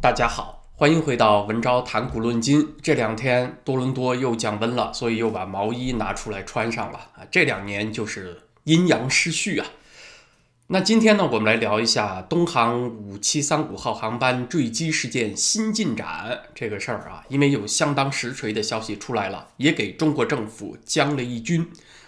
大家好，欢迎回到文昭谈古论今。这两天多伦多又降温了，所以又把毛衣拿出来穿上了啊。这两年就是阴阳失序啊。那今天呢，我们来聊一下东航五七三五号航班坠机事件新进展这个事儿啊，因为有相当实锤的消息出来了，也给中国政府将了一军。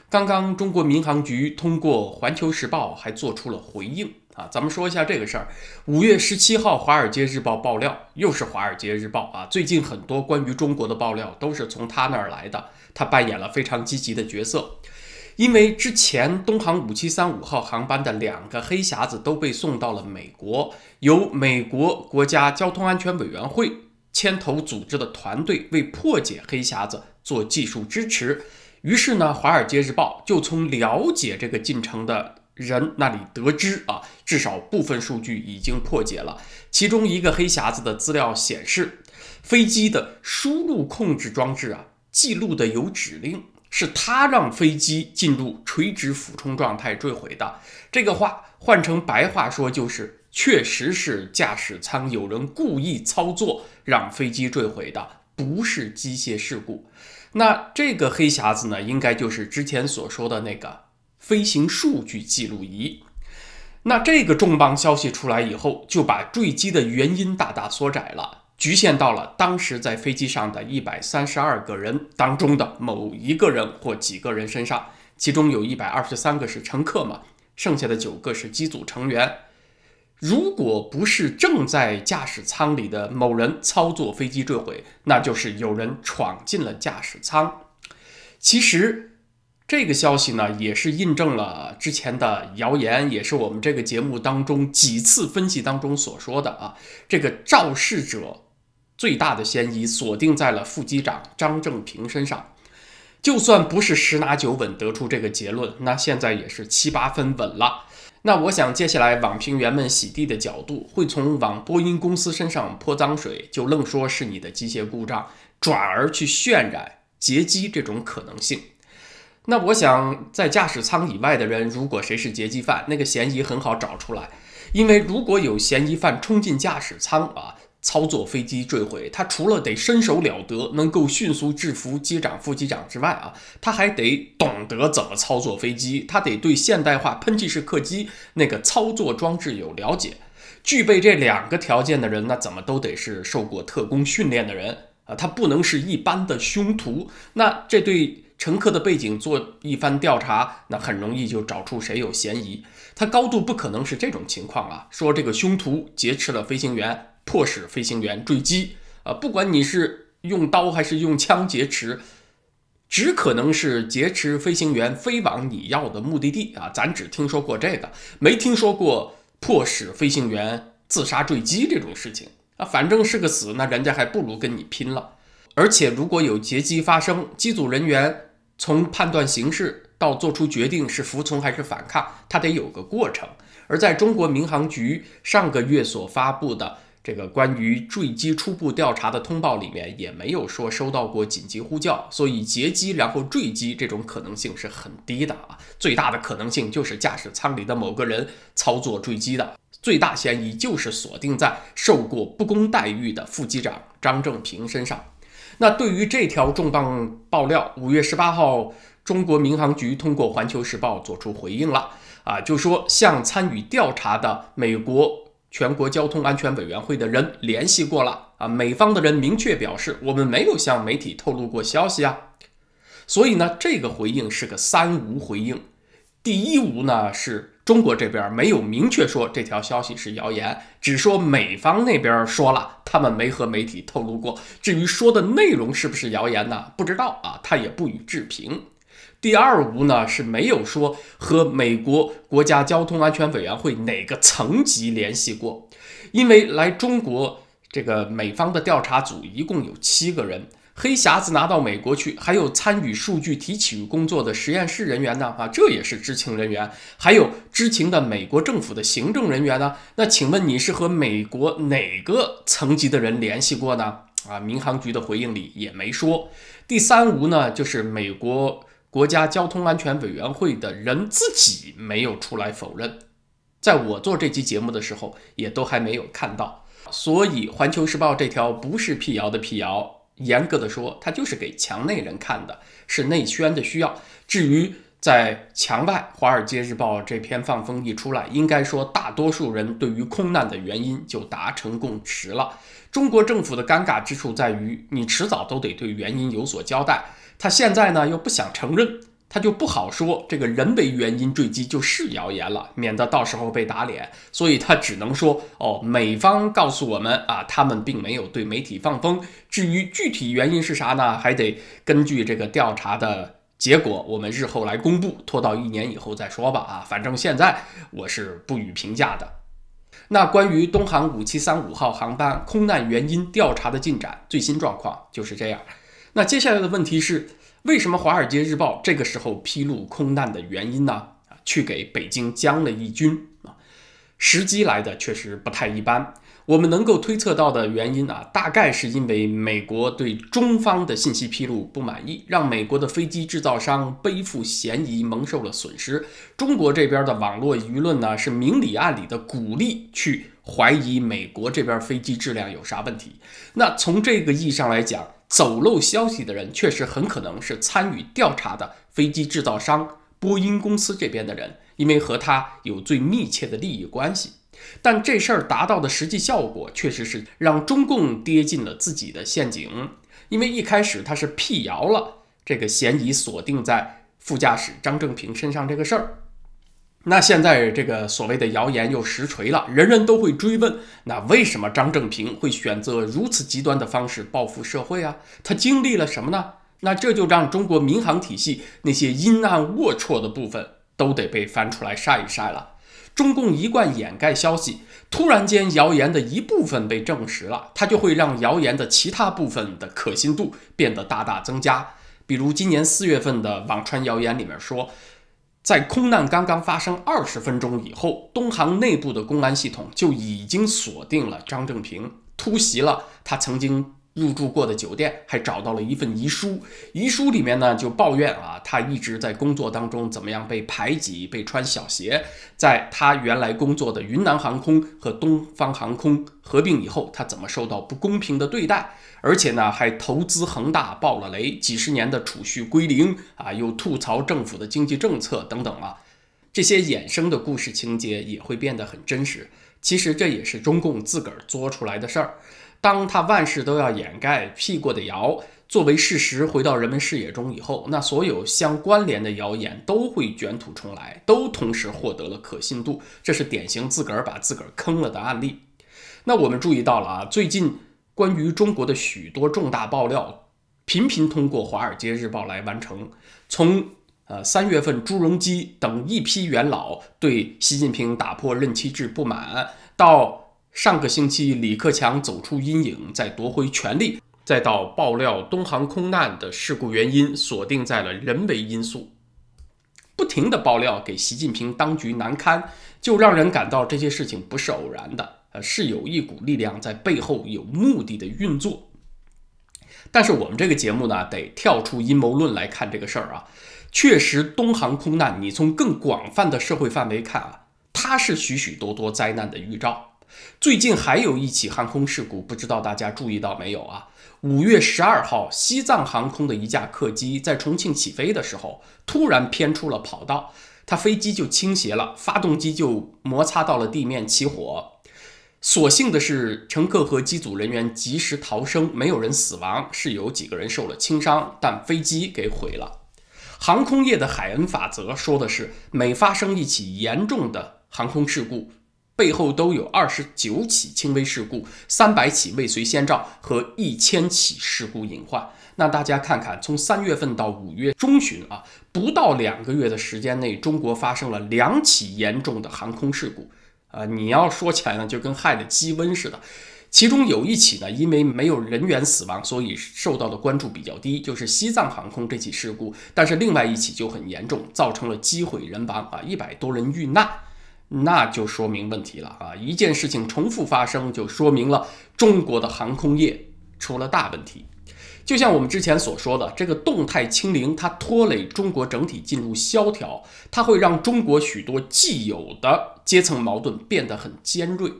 刚刚中国民航局通过《环球时报》还做出了回应。啊，咱们说一下这个事儿。五月十七号，《华尔街日报》爆料，又是《华尔街日报》啊。最近很多关于中国的爆料都是从他那儿来的，他扮演了非常积极的角色。因为之前东航五七三五号航班的两个黑匣子都被送到了美国，由美国国家交通安全委员会牵头组织的团队为破解黑匣子做技术支持。于是呢，《华尔街日报》就从了解这个进程的。人那里得知啊，至少部分数据已经破解了。其中一个黑匣子的资料显示，飞机的输入控制装置啊，记录的有指令，是他让飞机进入垂直俯冲状态坠毁的。这个话换成白话说，就是确实是驾驶舱有人故意操作让飞机坠毁的，不是机械事故。那这个黑匣子呢，应该就是之前所说的那个。飞行数据记录仪，那这个重磅消息出来以后，就把坠机的原因大大缩窄了，局限到了当时在飞机上的一百三十二个人当中的某一个人或几个人身上。其中有一百二十三个是乘客嘛，剩下的九个是机组成员。如果不是正在驾驶舱里的某人操作飞机坠毁，那就是有人闯进了驾驶舱。其实。这个消息呢，也是印证了之前的谣言，也是我们这个节目当中几次分析当中所说的啊，这个肇事者最大的嫌疑锁定在了副机长张正平身上。就算不是十拿九稳得出这个结论，那现在也是七八分稳了。那我想，接下来网评员们洗地的角度会从往波音公司身上泼脏水，就愣说是你的机械故障，转而去渲染劫机这种可能性。那我想，在驾驶舱以外的人，如果谁是劫机犯，那个嫌疑很好找出来。因为如果有嫌疑犯冲进驾驶舱啊，操作飞机坠毁，他除了得身手了得，能够迅速制服机长副机长之外啊，他还得懂得怎么操作飞机，他得对现代化喷气式客机那个操作装置有了解。具备这两个条件的人，那怎么都得是受过特工训练的人啊，他不能是一般的凶徒。那这对。乘客的背景做一番调查，那很容易就找出谁有嫌疑。他高度不可能是这种情况啊！说这个凶徒劫持了飞行员，迫使飞行员坠机啊！不管你是用刀还是用枪劫持，只可能是劫持飞行员飞往你要的目的地啊！咱只听说过这个，没听说过迫使飞行员自杀坠机这种事情啊！反正是个死，那人家还不如跟你拼了。而且如果有劫机发生，机组人员。从判断形势到做出决定是服从还是反抗，他得有个过程。而在中国民航局上个月所发布的这个关于坠机初步调查的通报里面，也没有说收到过紧急呼叫，所以劫机然后坠机这种可能性是很低的啊。最大的可能性就是驾驶舱里的某个人操作坠机的，最大嫌疑就是锁定在受过不公待遇的副机长张正平身上。那对于这条重磅爆料，五月十八号，中国民航局通过《环球时报》做出回应了啊，就说向参与调查的美国全国交通安全委员会的人联系过了啊，美方的人明确表示，我们没有向媒体透露过消息啊，所以呢，这个回应是个三无回应，第一无呢是。中国这边没有明确说这条消息是谣言，只说美方那边说了，他们没和媒体透露过。至于说的内容是不是谣言呢？不知道啊，他也不予置评。第二无呢是没有说和美国国家交通安全委员会哪个层级联系过，因为来中国这个美方的调查组一共有七个人。黑匣子拿到美国去，还有参与数据提取工作的实验室人员呢？啊，这也是知情人员，还有知情的美国政府的行政人员呢？那请问你是和美国哪个层级的人联系过呢？啊，民航局的回应里也没说。第三无呢，就是美国国家交通安全委员会的人自己没有出来否认，在我做这期节目的时候，也都还没有看到。所以，《环球时报》这条不是辟谣的辟谣。严格的说，它就是给墙内人看的，是内宣的需要。至于在墙外，《华尔街日报》这篇放风一出来，应该说大多数人对于空难的原因就达成共识了。中国政府的尴尬之处在于，你迟早都得对原因有所交代，他现在呢又不想承认。他就不好说这个人为原因坠机就是谣言了，免得到时候被打脸，所以他只能说哦，美方告诉我们啊，他们并没有对媒体放风。至于具体原因是啥呢，还得根据这个调查的结果，我们日后来公布，拖到一年以后再说吧。啊，反正现在我是不予评价的。那关于东航五七三五号航班空难原因调查的进展，最新状况就是这样。那接下来的问题是。为什么《华尔街日报》这个时候披露空难的原因呢？啊，去给北京将了一军啊，时机来的确实不太一般。我们能够推测到的原因啊，大概是因为美国对中方的信息披露不满意，让美国的飞机制造商背负嫌疑，蒙受了损失。中国这边的网络舆论呢，是明里暗里的鼓励去怀疑美国这边飞机质量有啥问题。那从这个意义上来讲。走漏消息的人确实很可能是参与调查的飞机制造商——波音公司这边的人，因为和他有最密切的利益关系。但这事儿达到的实际效果，确实是让中共跌进了自己的陷阱，因为一开始他是辟谣了这个嫌疑锁定在副驾驶张正平身上这个事儿。那现在这个所谓的谣言又实锤了，人人都会追问：那为什么张正平会选择如此极端的方式报复社会啊？他经历了什么呢？那这就让中国民航体系那些阴暗龌龊的部分都得被翻出来晒一晒了。中共一贯掩盖消息，突然间谣言的一部分被证实了，它就会让谣言的其他部分的可信度变得大大增加。比如今年四月份的网传谣言里面说。在空难刚刚发生二十分钟以后，东航内部的公安系统就已经锁定了张正平，突袭了他曾经。入住过的酒店，还找到了一份遗书。遗书里面呢，就抱怨啊，他一直在工作当中怎么样被排挤、被穿小鞋。在他原来工作的云南航空和东方航空合并以后，他怎么受到不公平的对待？而且呢，还投资恒大爆了雷，几十年的储蓄归零啊，又吐槽政府的经济政策等等啊，这些衍生的故事情节也会变得很真实。其实这也是中共自个儿作出来的事儿。当他万事都要掩盖辟过的谣作为事实回到人们视野中以后，那所有相关联的谣言都会卷土重来，都同时获得了可信度。这是典型自个儿把自个儿坑了的案例。那我们注意到了啊，最近关于中国的许多重大爆料，频频通过《华尔街日报》来完成。从呃三月份朱镕基等一批元老对习近平打破任期制不满，到上个星期，李克强走出阴影，再夺回权力，再到爆料东航空难的事故原因锁定在了人为因素，不停的爆料给习近平当局难堪，就让人感到这些事情不是偶然的，呃，是有一股力量在背后有目的的运作。但是我们这个节目呢，得跳出阴谋论来看这个事儿啊。确实，东航空难，你从更广泛的社会范围看啊，它是许许多多灾难的预兆。最近还有一起航空事故，不知道大家注意到没有啊？五月十二号，西藏航空的一架客机在重庆起飞的时候，突然偏出了跑道，它飞机就倾斜了，发动机就摩擦到了地面起火。所幸的是，乘客和机组人员及时逃生，没有人死亡，是有几个人受了轻伤，但飞机给毁了。航空业的海恩法则说的是，每发生一起严重的航空事故。背后都有二十九起轻微事故、三百起未遂先兆和一千起事故隐患。那大家看看，从三月份到五月中旬啊，不到两个月的时间内，中国发生了两起严重的航空事故。啊，你要说起来呢，就跟害的鸡瘟似的。其中有一起呢，因为没有人员死亡，所以受到的关注比较低，就是西藏航空这起事故。但是另外一起就很严重，造成了机毁人亡啊，一百多人遇难。那就说明问题了啊！一件事情重复发生，就说明了中国的航空业出了大问题。就像我们之前所说的，这个动态清零，它拖累中国整体进入萧条，它会让中国许多既有的阶层矛盾变得很尖锐。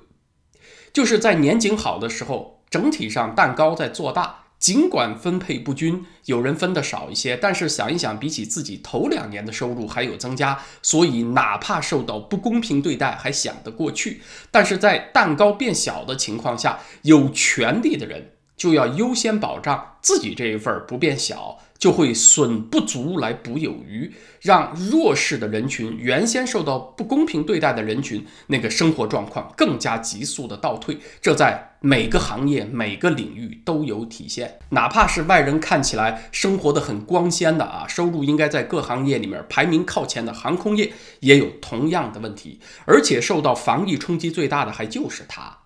就是在年景好的时候，整体上蛋糕在做大。尽管分配不均，有人分的少一些，但是想一想，比起自己头两年的收入还有增加，所以哪怕受到不公平对待，还想得过去。但是在蛋糕变小的情况下，有权利的人就要优先保障自己这一份不变小。就会损不足来补有余，让弱势的人群、原先受到不公平对待的人群，那个生活状况更加急速的倒退。这在每个行业、每个领域都有体现，哪怕是外人看起来生活的很光鲜的啊，收入应该在各行业里面排名靠前的航空业，也有同样的问题。而且受到防疫冲击最大的还就是它，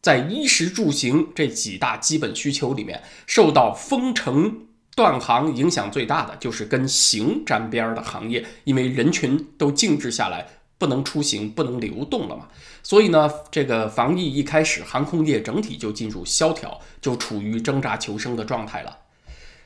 在衣食住行这几大基本需求里面，受到封城。断航影响最大的就是跟行沾边的行业，因为人群都静止下来，不能出行，不能流动了嘛。所以呢，这个防疫一开始，航空业整体就进入萧条，就处于挣扎求生的状态了。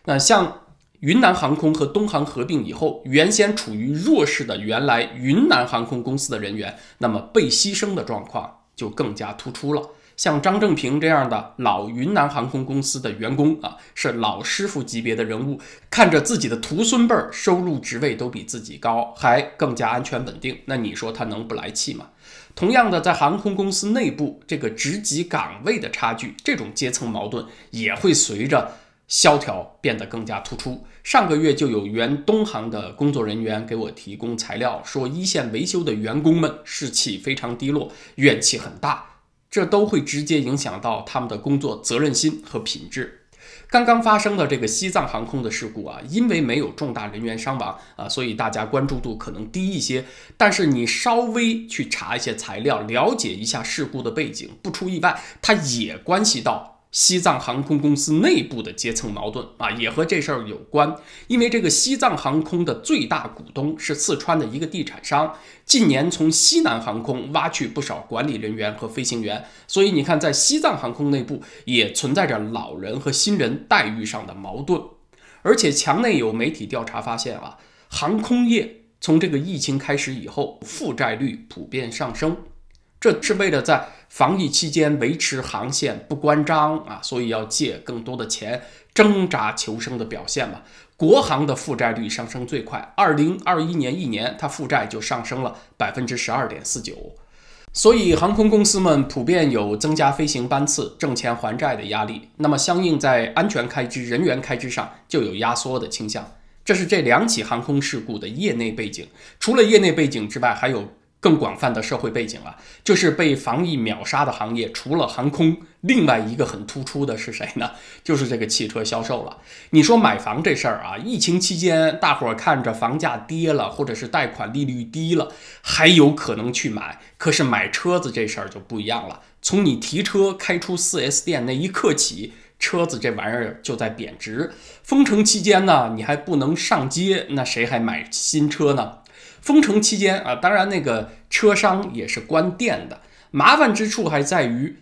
那像云南航空和东航合并以后，原先处于弱势的原来云南航空公司的人员，那么被牺牲的状况就更加突出了。像张正平这样的老云南航空公司的员工啊，是老师傅级别的人物，看着自己的徒孙辈儿收入、职位都比自己高，还更加安全稳定，那你说他能不来气吗？同样的，在航空公司内部，这个职级岗位的差距，这种阶层矛盾也会随着萧条变得更加突出。上个月就有原东航的工作人员给我提供材料，说一线维修的员工们士气非常低落，怨气很大。这都会直接影响到他们的工作责任心和品质。刚刚发生的这个西藏航空的事故啊，因为没有重大人员伤亡啊，所以大家关注度可能低一些。但是你稍微去查一些材料，了解一下事故的背景，不出意外，它也关系到。西藏航空公司内部的阶层矛盾啊，也和这事儿有关。因为这个西藏航空的最大股东是四川的一个地产商，近年从西南航空挖去不少管理人员和飞行员，所以你看，在西藏航空内部也存在着老人和新人待遇上的矛盾。而且，墙内有媒体调查发现啊，航空业从这个疫情开始以后，负债率普遍上升。这是为了在防疫期间维持航线不关张啊，所以要借更多的钱挣扎求生的表现嘛。国航的负债率上升最快，二零二一年一年它负债就上升了百分之十二点四九，所以航空公司们普遍有增加飞行班次、挣钱还债的压力。那么相应在安全开支、人员开支上就有压缩的倾向。这是这两起航空事故的业内背景。除了业内背景之外，还有。更广泛的社会背景了，就是被防疫秒杀的行业，除了航空，另外一个很突出的是谁呢？就是这个汽车销售了。你说买房这事儿啊，疫情期间大伙儿看着房价跌了，或者是贷款利率低了，还有可能去买。可是买车子这事儿就不一样了，从你提车开出四 S 店那一刻起，车子这玩意儿就在贬值。封城期间呢，你还不能上街，那谁还买新车呢？封城期间啊，当然那个车商也是关店的。麻烦之处还在于，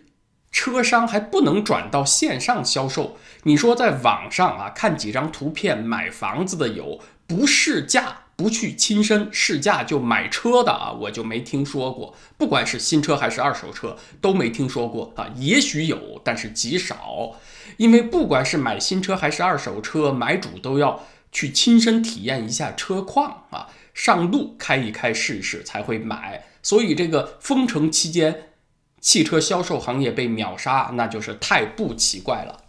车商还不能转到线上销售。你说在网上啊，看几张图片买房子的有，不试驾不去亲身试驾就买车的啊，我就没听说过。不管是新车还是二手车，都没听说过啊。也许有，但是极少。因为不管是买新车还是二手车，买主都要去亲身体验一下车况啊。上路开一开试一试才会买，所以这个封城期间，汽车销售行业被秒杀，那就是太不奇怪了。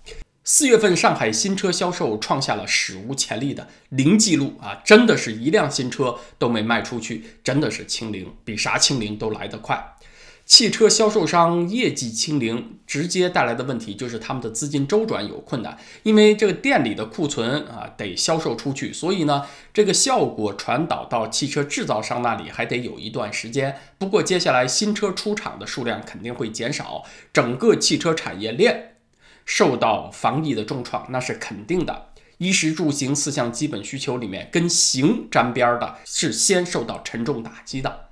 四月份上海新车销售创下了史无前例的零记录啊，真的是一辆新车都没卖出去，真的是清零，比啥清零都来得快。汽车销售商业绩清零，直接带来的问题就是他们的资金周转有困难，因为这个店里的库存啊得销售出去，所以呢，这个效果传导到汽车制造商那里还得有一段时间。不过接下来新车出厂的数量肯定会减少，整个汽车产业链受到防疫的重创那是肯定的。衣食住行四项基本需求里面跟“行”沾边的，是先受到沉重打击的。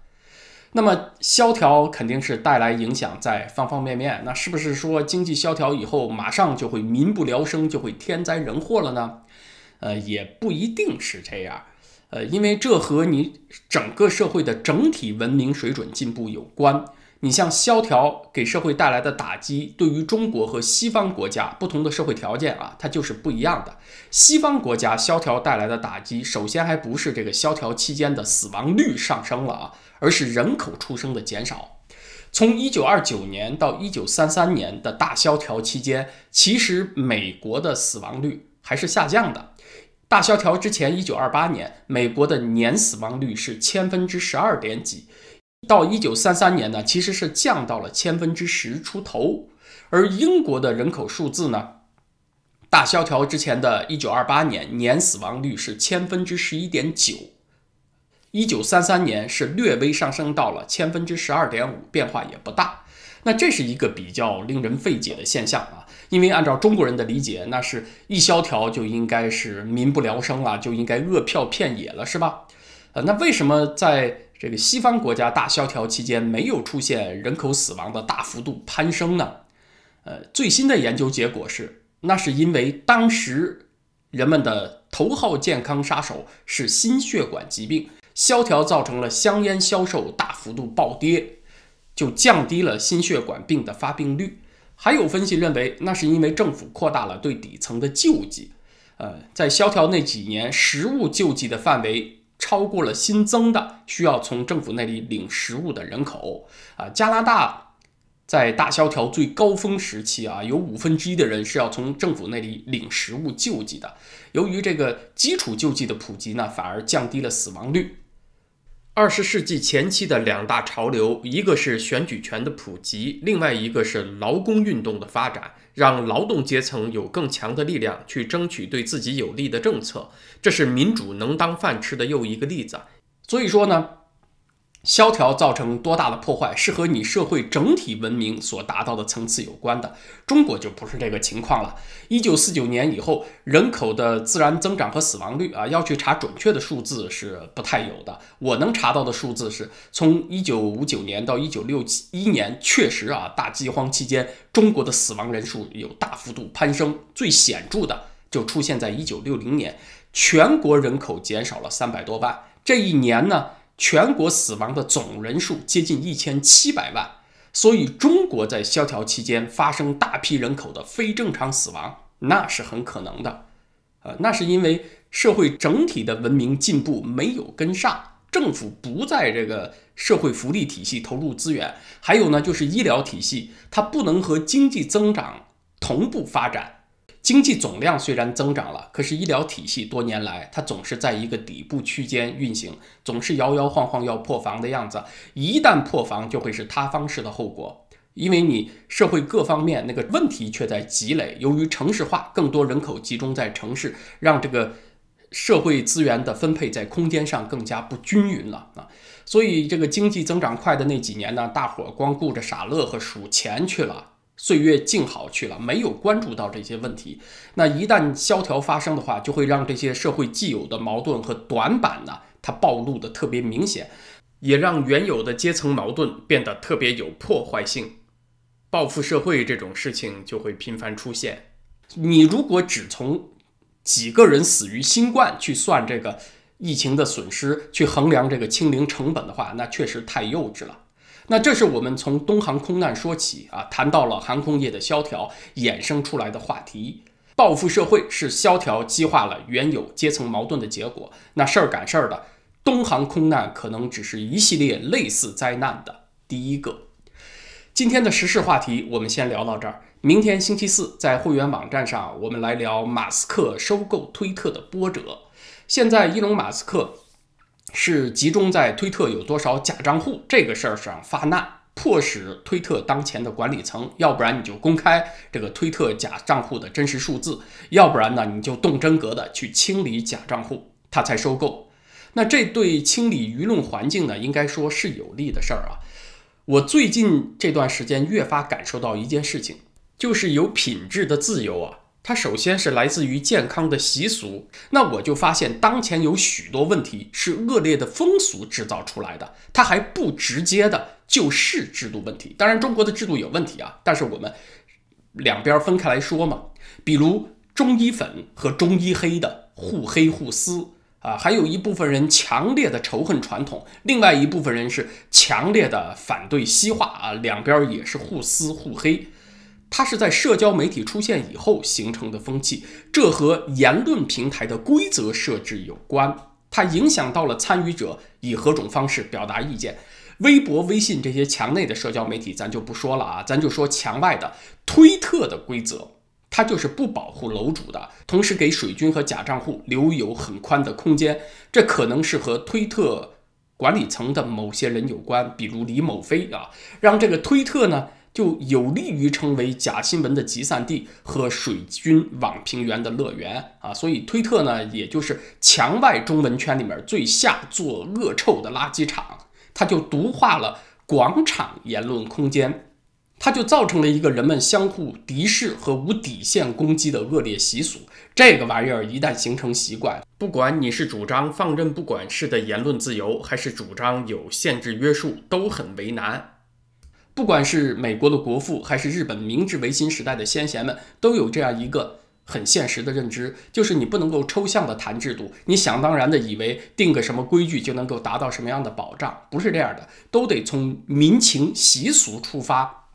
那么萧条肯定是带来影响在方方面面，那是不是说经济萧条以后马上就会民不聊生，就会天灾人祸了呢？呃，也不一定是这样，呃，因为这和你整个社会的整体文明水准进步有关。你像萧条给社会带来的打击，对于中国和西方国家不同的社会条件啊，它就是不一样的。西方国家萧条带来的打击，首先还不是这个萧条期间的死亡率上升了啊。而是人口出生的减少。从1929年到1933年的大萧条期间，其实美国的死亡率还是下降的。大萧条之前，1928年美国的年死亡率是千分之十二点几，到1933年呢，其实是降到了千分之十出头。而英国的人口数字呢，大萧条之前的一九二八年年死亡率是千分之十一点九。一九三三年是略微上升到了千分之十二点五，变化也不大。那这是一个比较令人费解的现象啊，因为按照中国人的理解，那是一萧条就应该是民不聊生了，就应该饿殍遍野了，是吧？呃，那为什么在这个西方国家大萧条期间没有出现人口死亡的大幅度攀升呢？呃，最新的研究结果是，那是因为当时人们的头号健康杀手是心血管疾病。萧条造成了香烟销售大幅度暴跌，就降低了心血管病的发病率。还有分析认为，那是因为政府扩大了对底层的救济。呃，在萧条那几年，食物救济的范围超过了新增的需要从政府那里领食物的人口。啊，加拿大在大萧条最高峰时期啊，有五分之一的人是要从政府那里领食物救济的。由于这个基础救济的普及呢，反而降低了死亡率。二十世纪前期的两大潮流，一个是选举权的普及，另外一个是劳工运动的发展，让劳动阶层有更强的力量去争取对自己有利的政策。这是民主能当饭吃的又一个例子。所以说呢。萧条造成多大的破坏，是和你社会整体文明所达到的层次有关的。中国就不是这个情况了。一九四九年以后，人口的自然增长和死亡率啊，要去查准确的数字是不太有的。我能查到的数字是从一九五九年到一九六一年，确实啊，大饥荒期间，中国的死亡人数有大幅度攀升，最显著的就出现在一九六零年，全国人口减少了三百多万。这一年呢？全国死亡的总人数接近一千七百万，所以中国在萧条期间发生大批人口的非正常死亡，那是很可能的，呃，那是因为社会整体的文明进步没有跟上，政府不在这个社会福利体系投入资源，还有呢，就是医疗体系它不能和经济增长同步发展。经济总量虽然增长了，可是医疗体系多年来它总是在一个底部区间运行，总是摇摇晃晃要破防的样子。一旦破防，就会是塌方式的后果，因为你社会各方面那个问题却在积累。由于城市化，更多人口集中在城市，让这个社会资源的分配在空间上更加不均匀了啊。所以这个经济增长快的那几年呢，大伙光顾着傻乐呵数钱去了。岁月静好去了，没有关注到这些问题。那一旦萧条发生的话，就会让这些社会既有的矛盾和短板呢，它暴露的特别明显，也让原有的阶层矛盾变得特别有破坏性，报复社会这种事情就会频繁出现。你如果只从几个人死于新冠去算这个疫情的损失，去衡量这个清零成本的话，那确实太幼稚了。那这是我们从东航空难说起啊，谈到了航空业的萧条衍生出来的话题。报复社会是萧条激化了原有阶层矛盾的结果。那事儿赶事儿的，东航空难可能只是一系列类似灾难的第一个。今天的时事话题我们先聊到这儿，明天星期四在会员网站上我们来聊马斯克收购推特的波折。现在伊隆·马斯克。是集中在推特有多少假账户这个事儿上发难，迫使推特当前的管理层，要不然你就公开这个推特假账户的真实数字，要不然呢你就动真格的去清理假账户，他才收购。那这对清理舆论环境呢，应该说是有利的事儿啊。我最近这段时间越发感受到一件事情，就是有品质的自由啊。它首先是来自于健康的习俗，那我就发现当前有许多问题是恶劣的风俗制造出来的，它还不直接的就是制度问题。当然中国的制度有问题啊，但是我们两边分开来说嘛，比如中医粉和中医黑的互黑互撕啊，还有一部分人强烈的仇恨传统，另外一部分人是强烈的反对西化啊，两边也是互撕互黑。它是在社交媒体出现以后形成的风气，这和言论平台的规则设置有关。它影响到了参与者以何种方式表达意见。微博、微信这些墙内的社交媒体咱就不说了啊，咱就说墙外的推特的规则，它就是不保护楼主的，同时给水军和假账户留有很宽的空间。这可能是和推特管理层的某些人有关，比如李某飞啊，让这个推特呢。就有利于成为假新闻的集散地和水军网平员的乐园啊！所以推特呢，也就是墙外中文圈里面最下作恶臭的垃圾场，它就毒化了广场言论空间，它就造成了一个人们相互敌视和无底线攻击的恶劣习俗。这个玩意儿一旦形成习惯，不管你是主张放任不管式的言论自由，还是主张有限制约束，都很为难。不管是美国的国父，还是日本明治维新时代的先贤们，都有这样一个很现实的认知，就是你不能够抽象的谈制度，你想当然的以为定个什么规矩就能够达到什么样的保障，不是这样的，都得从民情习俗出发，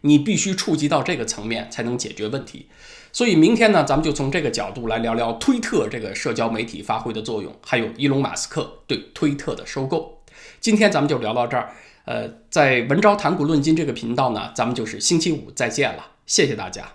你必须触及到这个层面才能解决问题。所以明天呢，咱们就从这个角度来聊聊推特这个社交媒体发挥的作用，还有伊隆马斯克对推特的收购。今天咱们就聊到这儿。呃，在“文昭谈股论金”这个频道呢，咱们就是星期五再见了，谢谢大家。